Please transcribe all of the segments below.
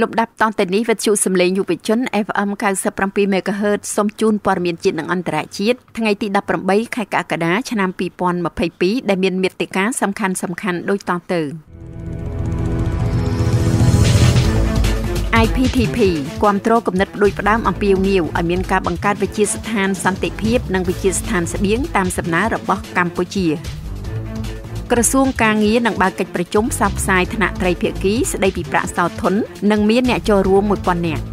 លំដាប់តន្តែនេះវិទ្យុសំឡេងយុវជន FM 97 MHz សូមជូនព័ត៌មានជាតិនិងអន្តរជាតិថ្ងៃទី18ខែកក្កដាឆ្នាំ2022ដែលមានមេត្តាសំខាន់សំខាន់ដូចតទៅ IPTP គ្រប់គ្រងគណិតផ្ដួចផ្ដើមអំពីងាវឲ្យមានការបង្កើតវិជាស្ថានសន្តិភាព និងវិជាស្ថានស្បៀងតាមសំណើរបស់កម្ពុជាក្រសួងការងារនឹងបើកកិច្ចប្រជុំផ្សព្វផ្សាយថ្នាក់ត្រីភាគីស្ដីពីប្រាក់សោធននិងមានអ្នកចូលរួម1000នាក់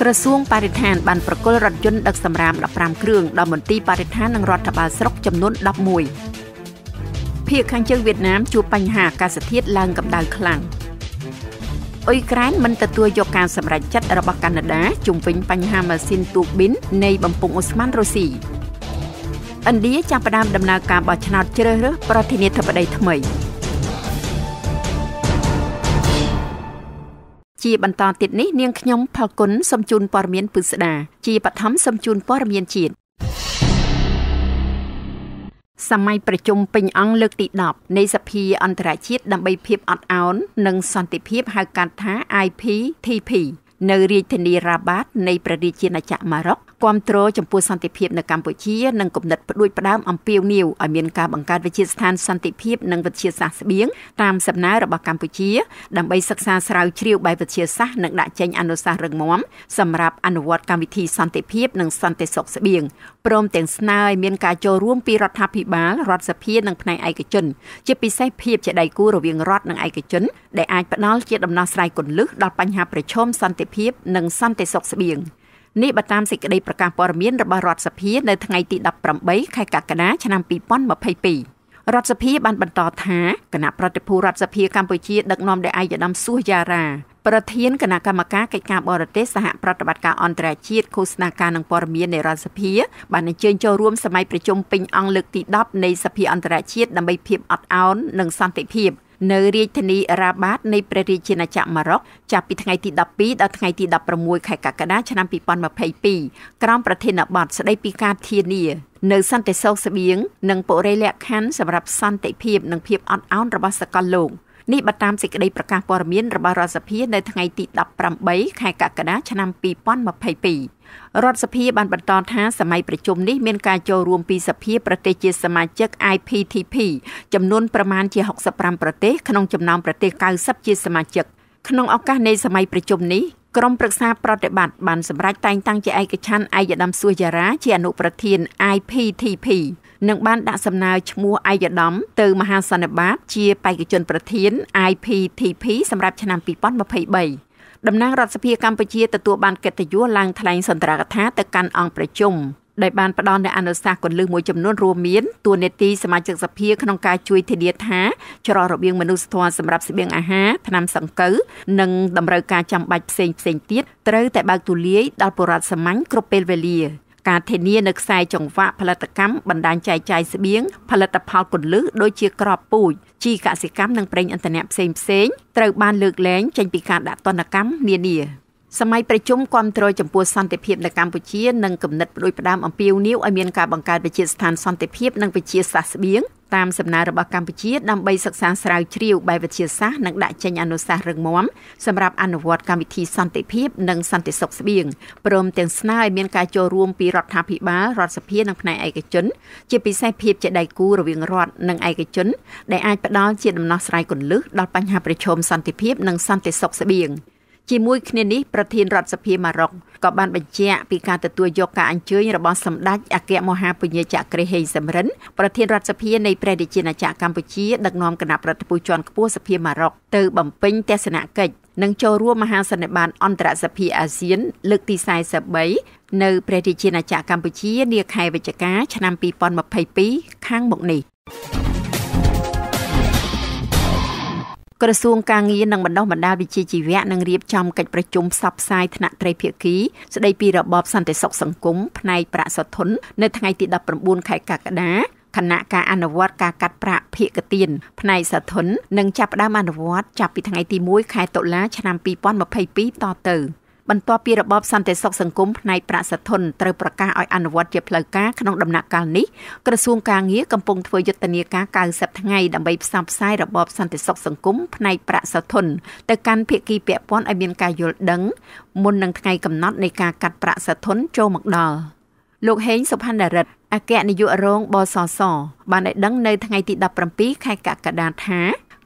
ក្រសួងបរិស្ថានបានប្រគល់រថយន្តដឹកសម្រាម15គ្រឿងដល់មន្ទីរបរិស្ថាននិងរដ្ឋបាលស្រុកចំនួន11ភៀកខាងជើងវៀតណាមជួបបញ្ហាអាកាសធាតុឡើងកម្ដៅខ្លាំងអ៊ុយក្រែនមិនទទួលយកការសម្រេចចិត្តរបស់កាណាដាជុំវិញបញ្ហាម៉ាស៊ីនទូកប៊ីននៃបំពង់អូស្ម៉ានរុស្ស៊ីឥណ្ឌាចាប់ផ្ដើមដំណើរការបោះឆ្នោតជ្រើសរើសប្រធានាធិបតីថ្មីជាបន្តទៀតនេះនាងខ្ញុំផលគុណសូមជូនព័ត៌មានពិស្ដាជាបឋមសូមជូនព័ត៌មានជាតិសម័យប្រជុំពេញអង្គលើកទី10នៃសភាអន្តរជាតិដើម្បីភាពអត់ឱននិងសន្តិភាពហៅកាត់ថា IPTP នៅរាជធានីរ៉ាបាតនៃ ប្រទេសជាណាចក្រម៉ារ៉ុកគាំទ្រចំពោះសន្តិភាពនៅកម្ពុជានិងគំនិតផ្ដួចផ្ដើមអំពាវនាវឲ្យមានការបង្កើតវិទ្យាស្ថានសន្តិភាព និងវិទ្យាសាស្ត្រស្បៀងតាមសំណើរបស់កម្ពុជាដើម្បីសិក្សាស្រាវជ្រាវ បែបវិទ្យាសាស្ត្រនិងដាក់ចេញអនុសាសន៍រឹងមាំសម្រាប់អនុវត្ត កម្មវិធីសន្តិភាពនិងសន្តិសុខស្បៀងព្រមទាំងស្នើឲ្យមានការចូលរួមពីរដ្ឋាភិបាលរដ្ឋសភានិងផ្នែកឯកជន ជា ពិសេសភាពជាដៃគូរវាងរដ្ឋនិងឯកជនដែលអាចផ្ដល់ជាដំណោះស្រាយគន្លឹះដល់បញ្ហាប្រឈមសន្តិភាពនិងសន្តិសុខស្បៀង។នេះបើតាមសេចក្តីប្រកាសព័ត៌មានរបស់រដ្ឋសភានៅថ្ងៃទី18ខែកក្កដាឆ្នាំ2022រដ្ឋសភាបានបន្តថាគណៈប្រតិភូរដ្ឋសភាកម្ពុជាដឹកនាំដោយឯកឧត្តមសួសយ៉ារ៉ាប្រធានគណៈកម្មការកិច្ចការបរទេសសហប្រតិបត្តិការអន្តរជាតិឃោសនាការនិងព័ត៌មាននៃរដ្ឋសភាបានអញ្ជើញចូលរួមសម័យប្រជុំពេញអង្គលើកទី10នៃសភាអន្តរជាតិដើម្បីភាពអត់ឱននិងសន្តិភាពនៅរាជធានីរ៉ាបាត នៃព្រះរាជាណាចក្រម៉ារ៉ុកចាប់ពីថ្ងៃទី12ដល់ថ្ងៃទី16ខែកក្កដាឆ្នាំ2022ក្រោមប្រធានបទស្ដីពីការធានា នៅសន្តិសុខស្បៀងនិងបុរេលក្ខខណ្ឌសម្រាប់សន្តិភាពនិងភាពអត់ឱនរបស់សកលលោក។នេះបើតាមសេចក្តីប្រកាសព័ត៌មាន របស់រដ្ឋសភានៅថ្ងៃទី18ខែកក្កដាឆ្នាំ2022រដ្ឋសភា បានបន្តថាសម័យប្រជុំនេះមានការចូលរួមពីសភាប្រទេសជា សមាជិក IPTP ចំនួនប្រមាណជា65ប្រទេស ក្នុងចំណោមប្រទេស90ជាសមាជិកក្នុងឱកាសនៃសម័យប្រជុំនេះក្រុមប្រឹក្សាប្រតិបត្តិបានសម្រេចតែងតាំងជាឯកច្ឆន្ទឯកឧត្តមសួសយារាជាអនុប្រធាន IPTP និងបានដាក់សំណើឈ្មោះឯកឧត្តមទៅមហាសន្និបាតជាបេក្ខជនប្រធាន IPTP សម្រាប់ឆ្នាំ2023តំណាងរដ្ឋសភាកម្ពុជាទទួលបានកិត្តិយសឡើងថ្លែងសន្ទរកថាទៅកាន់អង្គប្រជុំដោយបានផ្ដល់នូវអនុសាសន៍គន្លឹះមួយចំនួនរួមមានតួនាទីសមាជិកសភាក្នុងការជួយ ធានាថាច្រករបៀងមនុស្សធម៌សម្រាប់ស្បៀងអាហារថ្នាំសង្កូវនិងតម្រូវការចាំបាច់ផ្សេងផ្សេងទៀតត្រូវតែបើកទូលាយដល់ប្រជាសាមញ្ញគ្រប់ពេលវេលាការធានានៅខ្សែចង្វាក់ផលិតកម្មបណ្ដាញចែកចាយស្បៀងផលិតផលគន្លឹះដូចជាក្របពូជជីកសិកម្មនិងប្រេងឥន្ធនៈផ្សេងៗត្រូវបានលើកលែងចេញពីការដាក់ទណ្ឌកម្មនានាសម័យប្រជុំគាំទ្រចំពោះសន្តិភាពនៅកម្ពុជានិងគំនិតបដិបដាមអំពីវនីវឲ្យមានការបង្កើតវិជាស្ថានសន្តិភាពនិងវិជាសាស្ត្រស្បៀងតាមសំណើរបស់កម្ពុជាដើម្បីសិក្សាស្រាវជ្រាវបែបវិទ្យាសាស្ត្រនិងដាក់ចេញអនុសាសន៍រឹងមាំសម្រាប់អនុវត្តកម្មវិធីសន្តិភាពនិងសន្តិសុខស្បៀងព្រមទាំងស្នើឲ្យមានការចូលរួមពីរដ្ឋាភិបាលរដ្ឋសភានិងផ្នែកឯកជន ជាពិសេសភាពជាដៃគូរវាងរដ្ឋនិងឯកជនដែលអាចផ្ដល់ជាដំណោះស្រាយគន្លឹះដល់បញ្ហាប្រឈមសន្តិភាពនិងសន្តិសុខស្បៀង។ជាមួយគ្នានេះប្រធានរដ្ឋសភាម៉ារ៉ុកក៏បានបញ្ជាក់ពីការទទួលយកការអញ្ជើញរបស់សម្ដេចអគ្គមហាពញាចក្រេហេងសំរិនប្រធានរដ្ឋសភានៃព្រះរាជាណាចក្រកម្ពុជាដឹកនាំគណៈប្រតិភូជាន់ខ្ពស់សភាម៉ារ៉ុកទៅបំពេញទស្សនកិច្ចនិងចូលរួមមហាសន្និបាតអន្តរសភាអាស៊ានលើកទី43នៅព្រះរាជាណាចក្រកម្ពុជានាខែវិច្ឆិកាឆ្នាំ2022ខាងមុខនេះក្រសួងការងារនិងបណ្ដុះបណ្ដាលវិជ្ជាជីវៈនឹងរៀបចំកិច្ចប្រជុំផ្សព្វផ្សាយថ្នាក់ត្រីភាគី ស្ដីពីរបបសន្តិសុខសង្គមផ្នែកប្រាក់សធននៅថ្ងៃទី19ខែកក្កដាគណៈការអនុវត្តការកាត់ប្រាក់ភាគទានផ្នែកសាធននឹងចាប់ផ្ដើមអនុវត្តចាប់ពីថ្ងៃទី1ខែតុលាឆ្នាំ2022តទៅ។បន្ទាប់ពីរបបសន្តិសុខសង្គមផ្នែកប្រាក់សធនត្រូវប្រកាសឲ្យអនុវត្តជាផ្លូវការក្នុងដំណាក់កាលនេះក្រសួងការងារកំពុងធ្វើយុទ្ធនាការ90ថ្ងៃដើម្បីផ្សព្វផ្សាយរបបសន្តិសុខសង្គមផ្នែកប្រាក់សធនទៅកាន់ភាគីពាក់ព័ន្ធឲ្យមានការយល់ដឹង មុននឹងថ្ងៃកំណត់នៃការកាត់ប្រាក់សធនចូលមកដល់លោកហេងសុផានដរិទ្ធអគ្គនាយករងបសស បានឲ្យដឹងនៅថ្ងៃទី17ខែកក្កដាថា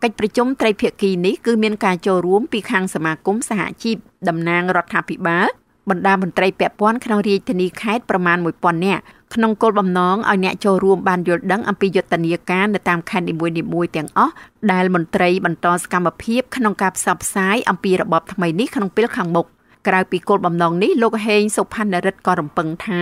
កិច្ចប្រជុំត្រីភាគីនេះគឺមានការចូលរួមពីខាងសមាគមសហជីពតំណាងរដ្ឋាភិបាលបណ្ដាមន្ត្រីពាក់ព័ន្ធក្នុងរាជធានីខេត្តប្រមាណ1000នាក់ក្នុងគោលបំណងឲ្យអ្នកចូលរួមបានយល់ដឹងអំពីយុទ្ធនាការនៅតាមខេត្តនីមួយៗទាំងអស់ដែលមន្ត្រីបន្តសកម្មភាពក្នុងការផ្សព្វផ្សាយអំពីរបបថ្មីនេះក្នុងពេលខាងមុខក្រៅពីគោលបំណងនេះលោកហេងសុផានរិទ្ធក៏រំពឹងថា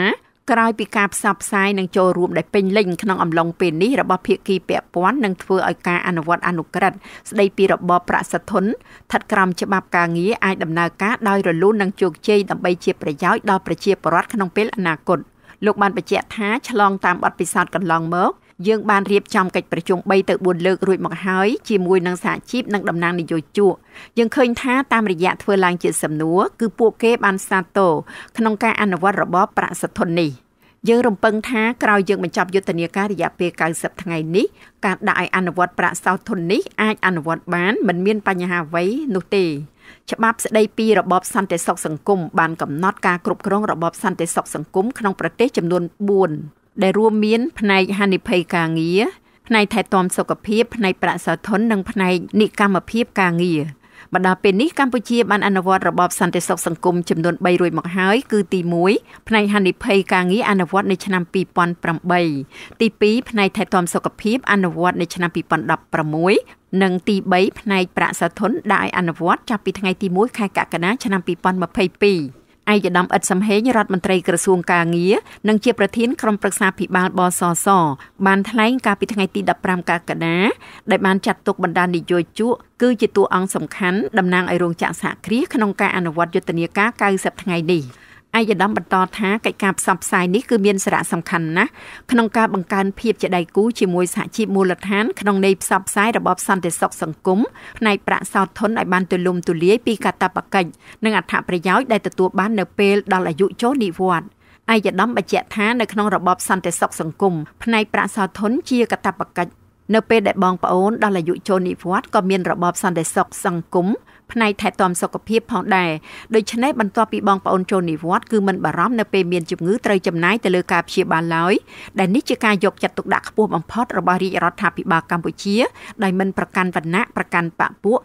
ក្រោយពីការផ្សព្វផ្សាយនិងចូលរួមដែលពេញលេញក្នុងអំឡុងពេលនេះរបស់ភាគីពាក់ព័ន្ធនឹងធ្វើឲ្យការអនុវត្តអនុក្រឹត្យស្ដីពីរបបប្រាក់សិទ្ធិស្ថិតក្រោមច្បាប់ការងារអាចដំណើរការដោយរលូននិងជោគជ័យដើម្បីជាប្រយោជន៍ដល់ប្រជាពលរដ្ឋក្នុងពេលអនាគតលោកបានបញ្ជាក់ថាឆ្លងតាមបទពិសោធន៍កន្លងមកយើងបានរៀបចំកិច្ចប្រជុំ3ទៅ4លើករួចមកហើយជាមួយនឹងសហជីពនិងតំណាងនយោជកយើងឃើញថាតាមរយៈធ្វើឡើងជាសំណួរគឺពួកគេបានសាទរក្នុងការអនុវត្តរបបប្រាក់សិទ្ធិនេះយើងរំពឹងថាក្រោយយើងបញ្ចប់យុទ្ធនាការរយៈពេល90ថ្ងៃនេះការដាក់ឲ្យអនុវត្តប្រាក់សោធននេះអាចអនុវត្តបានមិនមានបញ្ហាអ្វីនោះទេច្បាប់ស្តីពីរបបសន្តិសុខសង្គមបានកំណត់ការគ្រប់គ្រងរបបសន្តិសុខសង្គមក្នុងប្រទេសចំនួន4ដែលរួមមានផ្នែកហានិភ័យការងារផ្នែកថែទាំសុខភាពផ្នែកប្រាក់សោធននិង ផ្នែកនិកម្មភាពការងារបណ្ដាពេលនេះកម្ពុជាបានអនុវត្តរបបសន្តិសុខសង្គមចំនួន3រួចមកហើយគឺទី1ផ្នែកហានិភ័យការងារអនុវត្តនៅឆ្នាំ2008ទី2ផ្នែកថែទាំសុខភាព អនុវត្តនៅឆ្នាំ2016និងទី3ផ្នែកប្រាក់សោធនដែលអនុវត្តចាប់ពីថ្ងៃទី1ខែកក្កដាឆ្នាំ2022ឯកឧត្តមអ៊ិតសំហេងរដ្ឋមន្ត្រីក្រសួងការងារនិងជាប្រធានក្រុមប្រឹក្សាភិបាលបសសបានថ្លែងកាលពីថ្ងៃទី15កក្កដាដែលបានចាត់ទុកបណ្ដានិយោជកគឺជាតួអង្គសំខាន់តំណាងឲ្យរោងចក្រសហគ្រាសក្នុងការអនុវត្តយុទ្ធនាការ90ថ្ងៃនេះ។ឯកឧត្តមបន្តថាកិច្ចការផ្សព្វផ្សាយនេះគឺមានសារៈសំខាន់ណាស់ក្នុងការបង្កើនភាពជាដៃគូជាមួយសហជីពមូលដ្ឋានក្នុងន័យផ្សព្វផ្សាយរបបសន្តិសុខសង្គមផ្នែកប្រាក់សោធនឲ្យបានទូលំទូលាយពីកាតព្វកិច្ចនិងអត្ថប្រយោជន៍ដែលទទួលបាននៅពេលដល់អាយុចូលនិវត្តន៍អាយដាមបញ្ជាក់ថានៅក្នុងរបបសន្តិសុខសង្គមផ្នែកប្រាក់សោធនជាកតបកិច្ចនៅពេលដែលបងប្អូនដល់អាយុចូលនិវត្តន៍ក៏មានរបបសន្តិសុខសង្គមផ្នែកថែទាំសុខភាពផងដែរដូច្នេះបន្ទាប់ពីបងប្អូនចូលនិវត្តន៍គឺមិនបារម្ភនៅពេលមានជំងឺត្រូវចំណាយទៅលើការព្យាបាលឡើយដែលនេះជាការយកចិត្តទុកដាក់ខ្ពស់បំផុតរបស់រាជរដ្ឋាភិបាលកម្ពុជាដោយមិនប្រកាន់វណ្ណៈប្រកាន់បពពួក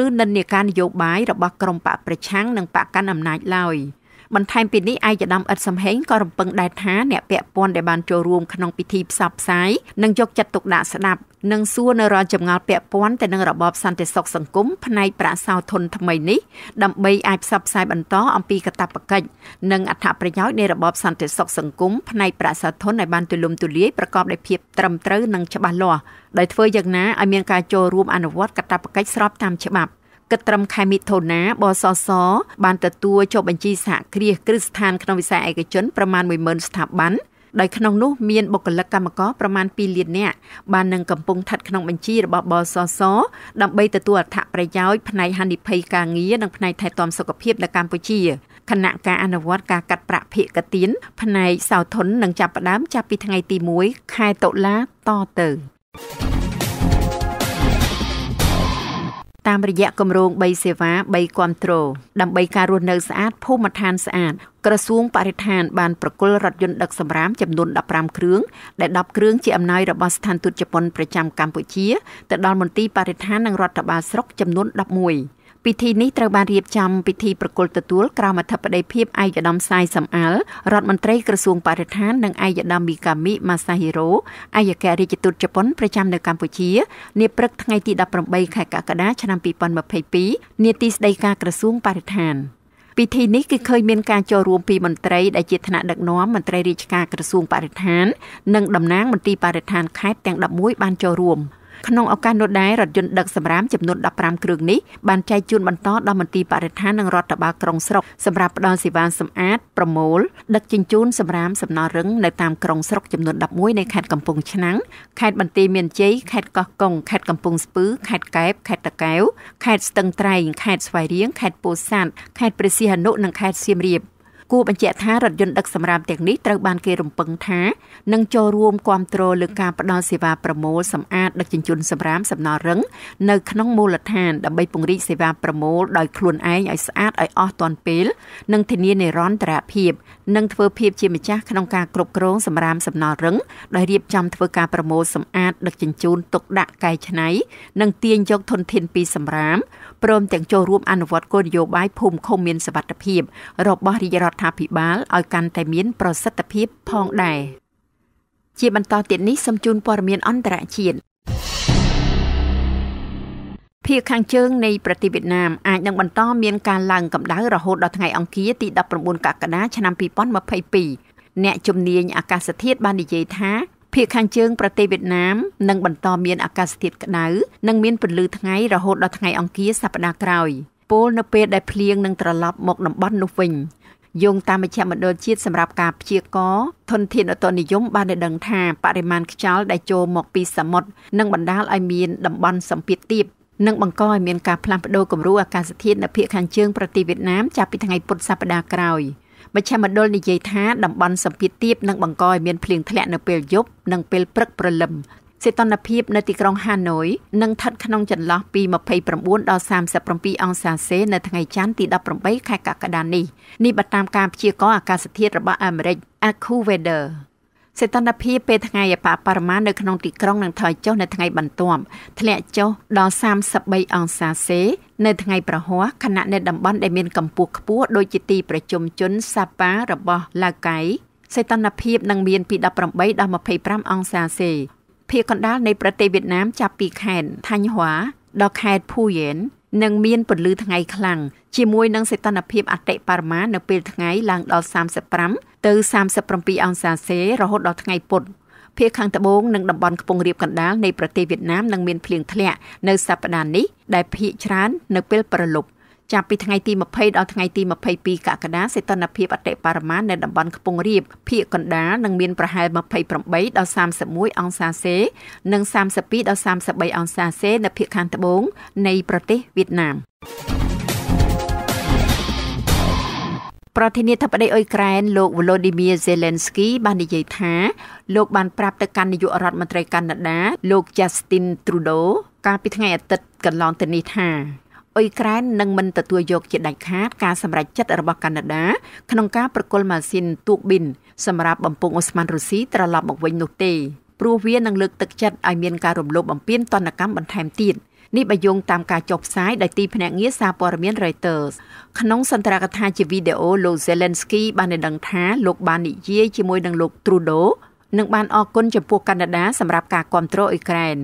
ឬនិន្នាការនយោបាយរបស់ក្រមបកប្រឆាំងនិងបកកាន់អំណាចឡើយ។បន្ថែមពីនេះឯកឧត្តមអ៊ិតសំហេងក៏រំពឹងដែរថាអ្នកពាក់ព័ន្ធដែលបានចូលរួមក្នុងពិធីផ្សព្វផ្សាយនឹងយកចិត្តទុកដាក់ស្ដាប់និងសួរនៅរាល់ចម្ងល់ពាក់ព័ន្ធទៅនឹងរបបសន្តិសុខសង្គមផ្នែកប្រាក់សោធនថ្មីនេះដើម្បីអាចផ្សព្វផ្សាយបន្តអំពីកតាបកិច្ចនិងអត្ថប្រយោជន៍នៃរបបសន្តិសុខសង្គមផ្នែកប្រាក់សោធនឲ្យបានទូលំទូលាយប្រកបដោយភាពត្រឹមត្រូវនិងច្បាស់លាស់ដោយធ្វើយ៉ាងណាឲ្យមានការចូលរួមអនុវត្តកតាបកិច្ចស្របតាមច្បាប់គិតត្រឹមខែមិថុនាបសសបានទទួលចុះបញ្ជីសហគ្រាសគ្រឹះស្ថានក្នុងវិស័យឯកជនប្រមាណ10000ស្ថាប័នដោយក្នុងនោះមានបុគ្គលិកកម្មករប្រមាណ2លាននាក់បាននឹងកំពុងស្ថិតក្នុងបញ្ជីរបស់បសស ដើម្បីទទួលអត្ថប្រយោជន៍ផ្នែកហានិភ័យការងារនិងផ្នែកថែទាំសុខភាពនៅកម្ពុជាគណៈការអនុវត្តការកាត់ប្រាក់ភៀកកទៀនផ្នែកសោធននឹងចាប់ផ្ដើមចាប់ពីថ្ងៃទី1ខែតុលាតទៅ។តាមរយៈគម្រោង3សេវា3គ្រប់គ្រងដើម្បីការរស់នៅស្អាតភូមិឋានស្អាតក្រសួងបរិស្ថាន បានប្រគល់រថយន្តដឹកសម្រាមចំនួន15គ្រឿងដែល10គ្រឿងជាអំណោយរបស់ស្ថានទូតជប៉ុនប្រចាំកម្ពុជាទៅដល់មន្ទីរបរិស្ថាននិងរដ្ឋបាលស្រុកចំនួន11ពិធីនេះត្រូវបានរៀបចំពិធីប្រគល់ទទួលក្រមអធិបតីភាពឯកឧត្តមសាយសំអាលរដ្ឋមន្ត្រីក្រសួងបរិស្ថាននិងឯកឧត្តមមីកាមីម៉ាសាហ៊ីរ៉ូឯកអគ្គរដ្ឋទូតជប៉ុនប្រចាំនៅកម្ពុជានាព្រឹកថ្ងៃទី18ខែកក្កដាឆ្នាំ2022នាទីស្តីការក្រសួងបរិស្ថានពិធីនេះគឺឃើញមានការចូលរួមពីមន្ត្រីដែលជាថ្នាក់ដឹកនាំមន្ត្រីរាជការក្រសួងបរិស្ថាន និងតំណាងមន្ត្រីបរិស្ថានខេត្តទាំង11បានចូលរួម។ក្នុងឱកាសនោះដែររថយន្តដឹកសម្រាមចំនួន15គ្រឿងនេះបានចែកជូនបន្តដល់មន្ទីរបរិស្ថាននិងរដ្ឋបាលក្រុងស្រុកសម្រាប់ផ្ដល់សេវាសម្អាតប្រមូលដឹកជញ្ជូនសម្រាមសំណល់រឹងនៅតាមក្រុងស្រុកចំនួន11នៃខេត្តកំពង់ឆ្នាំងខេត្តបន្ទាយមានជ័យខេត្តកោះកុងខេត្តកំពង់ស្ពឺខេត្តកែបខេត្តតាកែវខេត្តស្ទឹងត្រែងខេត្តស្វាយរៀងខេត្តពោធិ៍សាត់ខេត្តព្រះសីហនុនិងខេត្តសៀមរាបគួរបញ្ជាក់ថារថយន្តដឹកសម្រាមទាំងនេះត្រូវបានគេរំពឹងថានឹងចូលរួមគ្រប់គ្រងលើការផ្តល់សេវាប្រមូលសម្អាតដឹកជញ្ជូនសម្រាមសំណល់រឹងនៅក្នុងមូលដ្ឋានដើម្បីពង្រីកសេវាប្រមូលដោយខ្លួនឯងឲ្យស្អាតឲ្យអស់ទាន់ពេលនិងធានានិរន្តរភាពនិងធ្វើភាពជាម្ចាស់ក្នុងការគ្រប់គ្រង សម្រាម សំណល់រឹងដោយរៀបចំធ្វើការប្រមូលសម្អាតដឹកជញ្ជូនទុកដាក់កែច្នៃនិងទាញយកធនធានពីសម្រាមព្រមទាំងចូលរួមអនុវត្តគោលនយោបាយភូមិឃុំមាន សវត្ថភាពរបស់រាជរដ្ឋាភិបាលឲ្យកាន់តែមានប្រសិទ្ធភាពផងដែរជាបន្តទៀតនេះសូមជូនព័ត៌មានអន្តរជាតិភាគខាងជើងនៃប្រទេសវៀតណាមអាចនឹងបន្តមានការឡើងកម្ដៅរហូតដល់ថ្ងៃអង្គារទី19កក្កដាឆ្នាំ2022អ្នកជំនាញអាកាសធាតុបាននិយាយថាភាគខាងជើងប្រទេសវៀតណាមនឹងបន្តមានអាកាសធាតុក្ដៅនិងមានពន្លឺថ្ងៃរហូតដល់ថ្ងៃអង្គារសប្ដាហ៍ក្រោយ ពលនៅពេលដែលភ្លៀងនឹងត្រឡប់មកតំបន់នោះវិញយោងតាមមជ្ឈមណ្ឌលជាតិសម្រាប់ការព្យាករណ៍ធនធានឧតុនិយមបានដឹងថាបរិមាណខ្យល់ដែលចូលមកពីសមុទ្រនឹងបណ្ដាលឲ្យមានតំបន់សម្ពាធទាបនិងបង្កឲ្យមានការផ្លាស់ប្តូរគំរូអាកាសធាតុនៅភាគខាងជើងប្រទេសវៀតណាមចាប់ពីថ្ងៃពុធសប្តាហ៍ក្រោយមជ្ឈមណ្ឌលនិយាយថាតំបន់សម្ពាធទាបនឹងបង្កឲ្យមានភ្លៀងធ្លាក់នៅពេលយប់និងពេលព្រឹកព្រលឹមសីតុណ្ហភាពនៅទីក្រុងហាណូយនឹងស្ថិតក្នុងចន្លោះពី29ដល់37អង្សាសេនៅថ្ងៃច័ន្ទទី18ខែកក្កដានេះនេះបើតាមការព្យាករណ៍អាកាសធាតុរបស់អាមេរិក AccuWeather សីតុណ្ហភាពពេលថ្ងៃអបអបរមានៅក្នុងទីក្រុងនឹងថយចុះនៅថ្ងៃបន្ទាប់ធ្លាក់ចុះដល់33អង្សាសេនៅថ្ងៃប្រហ័សខណៈនៅតំបន់ដែលមានកម្ពស់ខ្ពស់ដូចជាទីប្រជុំជនសាប៉ារបស់ឡាកៃសីតុណ្ហភាពនឹងមានពី18ដល់25អង្សាសេភាគកណ្ដាលនៃប្រទេសវៀតណាមចាប់ពីខេត្តថាញ់ហួរដល់ខេត្តភូយេននិងមានពន្លឺថ្ងៃខ្លាំងជាមួយនឹងសីតុណ្ហភាពអតិបរមានៅពេលថ្ងៃឡើងដល់35ទៅ37អង្សាសេរហូតដល់ថ្ងៃពុធភាគខាងត្បូងនិងតំបន់ខ្ពង់រាបកណ្ដាលនៃប្រទេសវៀតណាមនឹងមានភ្លៀងធ្លាក់នៅសប្តាហ៍នេះដែលភាគច្រើននៅពេលព្រលប់ចាប់ពីថ្ងៃទី20ដល់ថ្ងៃទី22កក្កដាសីតុណ្ហភាពអតិបរមានៅតំបន់ខ្ពង់រាបភាគកណ្ដាលនឹងមានប្រហែល28ដល់31អង្សាសេនិង32ដល់33អង្សាសេនៅភាគខាងត្បូងនៃប្រទេសវៀតណាមប្រធានាធិបតីអ៊ុយក្រែនលោក Volodymyr Zelensky បាននិយាយថាលោកបានប្រាប់ទៅកាន់នាយករដ្ឋមន្ត្រីកាណាដាលោក Justin Trudeau កាលពីថ្ងៃអាទិត្យកន្លងទៅនេះថាអ៊ុយក្រែននឹងមិនទទួលយក ជាដាច់ខាតការសម្រេចចិត្តរបស់កាណាដា ក្នុងការប្រគល់ម៉ាស៊ីនទូកប៊ីនសម្រាប់បំពង់អូស្មန်រុស្ស៊ីត្រឡប់មកវិញនោះទេព្រោះវានឹងលើកទឹកចិត្តឲ្យមានការរំលោភបំពានទណ្ឌកម្មបន្ថែមទៀតនេះបើយោងតាមការចុះផ្សាយដោយទីភ្នាក់ងារសារព័ត៌មាន Reuters ក្នុងសន្ទរកថាជាវីដេអូលោក Zelensky បានដឹងថា លោកបាននិយាយជាមួយនឹងលោក Trudeau និងបានអរគុណចំពោះកាណាដាសម្រាប់ការគ្រប់គ្រងអ៊ុយក្រែន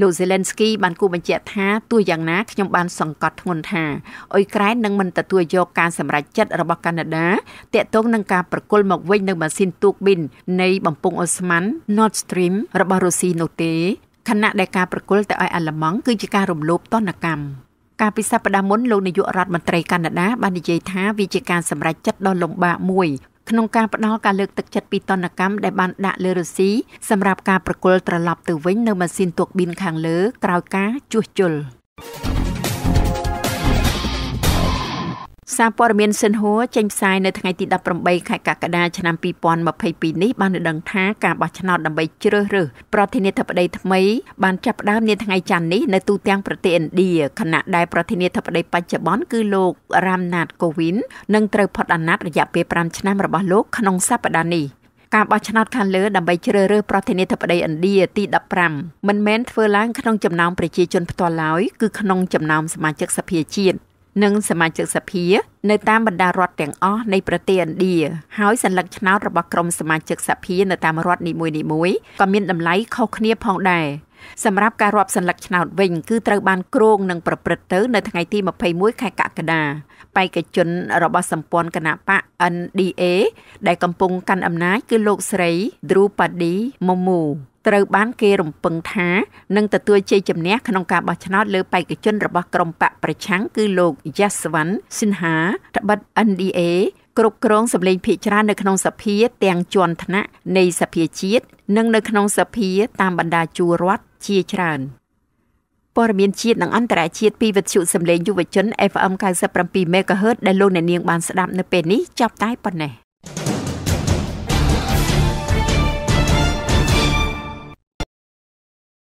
លោក Zelensky បានគូបញ្ជាក់ថាទោះយ៉ាងណាខ្ញុំបានសង្កត់ធ្ងន់ថាអ៊ុយក្រែននឹងមិនទទួលយកការសម្រេចចិត្តរបស់កាណាដាទាក់ទងនឹងការប្រគល់មកវិញនូវម៉ាស៊ីនទូកប៊ីននៃបំពង់អូស្ម៉ាន់ Nord Stream របស់រុស្ស៊ីនោះទេខណៈដែលការប្រគល់ទៅឲ្យអាល្លឺម៉ង់គឺជាការរំលោភទណ្ឌកម្មកាលពីសប្តាហ៍មុនលោកនាយករដ្ឋមន្ត្រីកាណាដាបាននិយាយថាវាជាការសម្រេចចិត្តដ៏លំបាកមួយក្នុងការផ្ដល់ការលើកទឹកចិត្តពីតនកម្មដែលបានដាក់លើរុស្ស៊ីសម្រាប់ការប្រគល់ត្រឡប់ទៅវិញនៅម៉ាស៊ីនទូកប៊ីនខាងលើក្រោយការជួសជុល។សារព័ត៌មានសិនហួរចេញផ្សាយនៅថ្ងៃទី18ខែកក្កដាឆ្នាំ2022នេះបានដឹងថាការបោះឆ្នោតដើម្បីជ្រើសរើសប្រធានាធិបតីថ្មីបានចាប់ផ្ដើមនាថ្ងៃច័ន្ទនេះនៅទូទាំងប្រទេសឥណ្ឌាខណៈដែលប្រធានាធិបតីបច្ចុប្បន្នគឺលោករាមណាថកូវិននឹងត្រូវផុតអាណត្តិរយៈពេល5ឆ្នាំរបស់លោកក្នុងសប្តាហ៍នេះការបោះឆ្នោតខាងលើដើម្បីជ្រើសរើសប្រធានាធិបតីឥណ្ឌាទី15មិនមែនធ្វើឡើងក្នុងចំណោមប្រជាជនផ្ទាល់ឡើយគឺក្នុងចំណោមសមាជិកសភាជាតិនិងសមាជិកសភានៅតាមបណ្ដារដ្ឋទាំងអស់នៃប្រទេសឥណ្ឌាហើយសัญลักษณ์ឆ្នោតរបស់ក្រុមសមាជិកសភានៅតាមរដ្ឋនីមួយៗក៏មានតម្លៃខុសគ្នា ផងដែរសម្រាប់ការរាប់សัญลักษณ์ឆ្នោតវិញគឺត្រូវបានគ្រោងនិងប្រព្រឹត្តទៅនៅថ្ងៃទី21ខែកក្កដាបេក្ខជនរបស់សម្ព័ន្ធគណៈបក NDA ដែលកំពុងកាន់អំណាចគឺលោកស្រី Drupadi Murmu ត្រូវបានគេរំពឹងថានឹងទទួលជ័យជំនះក្នុងការបោះឆ្នោតលើបេក្ខជន របស់ក្រុមបកប្រឆាំងគឺលោក Yaswan Sinha ត្បិត NDA គ្រប់គ្រងសម្លេងភាគច្រើននៅក្នុងសភា ទាំងជាន់ថ្នាក់នៃសភាជាតិនិងនៅក្នុងសភា តាមបណ្ដាជួររដ្ឋជាច្រើនព័ត៌មានជាតិនិងអន្តរជាតិពីវិទ្យុសម្លេងយុវជន FM 97 MHz ដែលលោកអ្នកនាង បានស្ដាប់នៅពេលនេះចាប់តែប៉ុណ្ណេះ